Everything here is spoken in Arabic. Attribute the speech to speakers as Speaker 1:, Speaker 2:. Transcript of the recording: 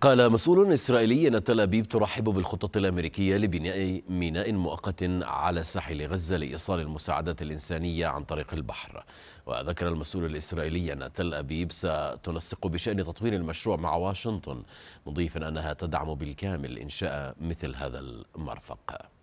Speaker 1: قال مسؤول إسرائيلي أن تل أبيب ترحب بالخطط الأمريكية لبناء ميناء مؤقت على ساحل غزة لإيصال المساعدات الإنسانية عن طريق البحر وذكر المسؤول الإسرائيلي أن تل أبيب ستنسق بشأن تطوير المشروع مع واشنطن مضيفا أنها تدعم بالكامل إنشاء مثل هذا المرفق